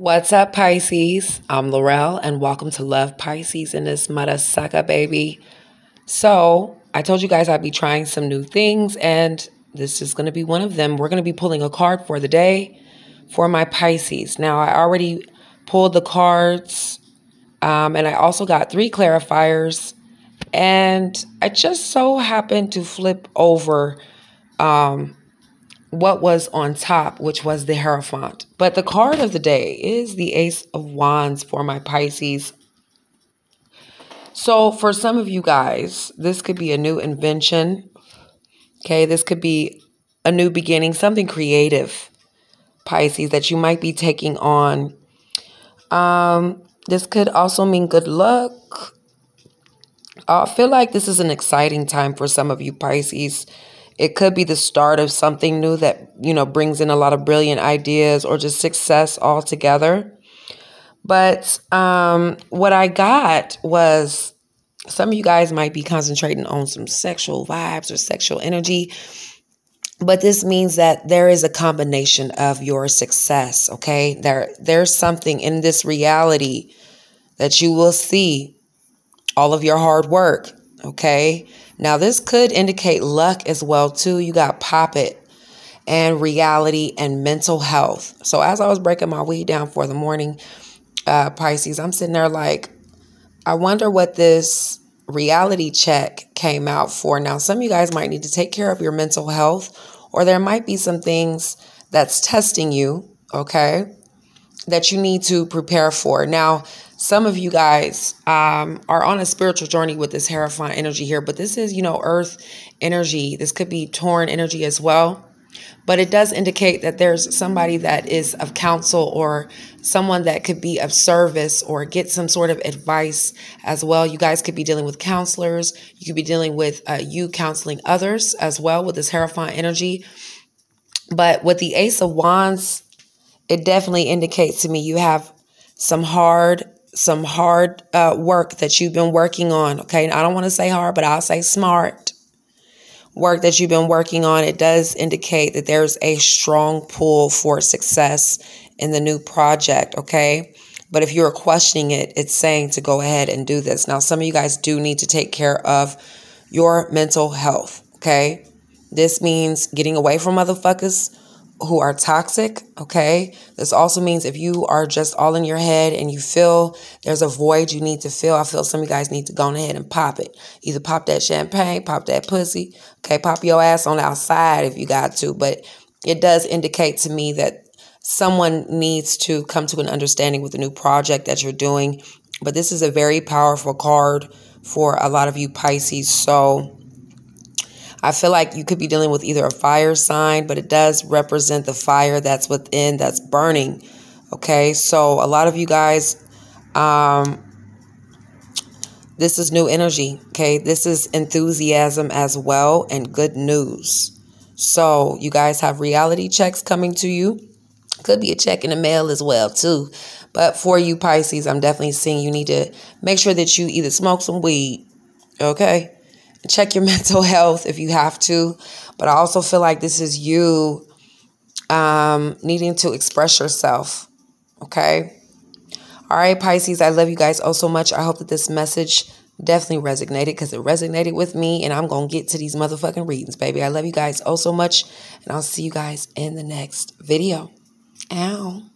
What's up, Pisces? I'm Laurel, and welcome to Love Pisces in this mother sucker, baby. So, I told you guys I'd be trying some new things, and this is going to be one of them. We're going to be pulling a card for the day for my Pisces. Now, I already pulled the cards, um, and I also got three clarifiers, and I just so happened to flip over um, what was on top, which was the Hierophant. But the card of the day is the Ace of Wands for my Pisces. So, for some of you guys, this could be a new invention. Okay, this could be a new beginning, something creative, Pisces, that you might be taking on. Um, this could also mean good luck. I feel like this is an exciting time for some of you, Pisces. It could be the start of something new that, you know, brings in a lot of brilliant ideas or just success altogether. But um, what I got was some of you guys might be concentrating on some sexual vibes or sexual energy. But this means that there is a combination of your success, okay? There there's something in this reality that you will see all of your hard work Okay. Now this could indicate luck as well too. You got pop it and reality and mental health. So as I was breaking my weed down for the morning, uh, Pisces, I'm sitting there like, I wonder what this reality check came out for. Now, some of you guys might need to take care of your mental health, or there might be some things that's testing you, okay, that you need to prepare for. Now, some of you guys um, are on a spiritual journey with this Hierophant energy here, but this is, you know, earth energy. This could be torn energy as well. But it does indicate that there's somebody that is of counsel or someone that could be of service or get some sort of advice as well. You guys could be dealing with counselors. You could be dealing with uh, you counseling others as well with this Hierophant energy. But with the Ace of Wands, it definitely indicates to me you have some hard some hard uh, work that you've been working on. Okay, I don't want to say hard, but I'll say smart work that you've been working on. It does indicate that there's a strong pull for success in the new project. Okay. But if you're questioning it, it's saying to go ahead and do this. Now, some of you guys do need to take care of your mental health. Okay. This means getting away from motherfuckers who are toxic, okay? This also means if you are just all in your head and you feel there's a void you need to fill, I feel some of you guys need to go ahead and pop it. Either pop that champagne, pop that pussy, okay? Pop your ass on outside if you got to, but it does indicate to me that someone needs to come to an understanding with a new project that you're doing. But this is a very powerful card for a lot of you Pisces, so I feel like you could be dealing with either a fire sign, but it does represent the fire that's within, that's burning. Okay, so a lot of you guys, um, this is new energy. Okay, this is enthusiasm as well and good news. So you guys have reality checks coming to you. Could be a check in the mail as well too. But for you Pisces, I'm definitely seeing you need to make sure that you either smoke some weed, okay? check your mental health if you have to. But I also feel like this is you um, needing to express yourself. Okay. All right, Pisces, I love you guys oh so much. I hope that this message definitely resonated because it resonated with me. And I'm going to get to these motherfucking readings, baby. I love you guys oh so much. And I'll see you guys in the next video. Ow.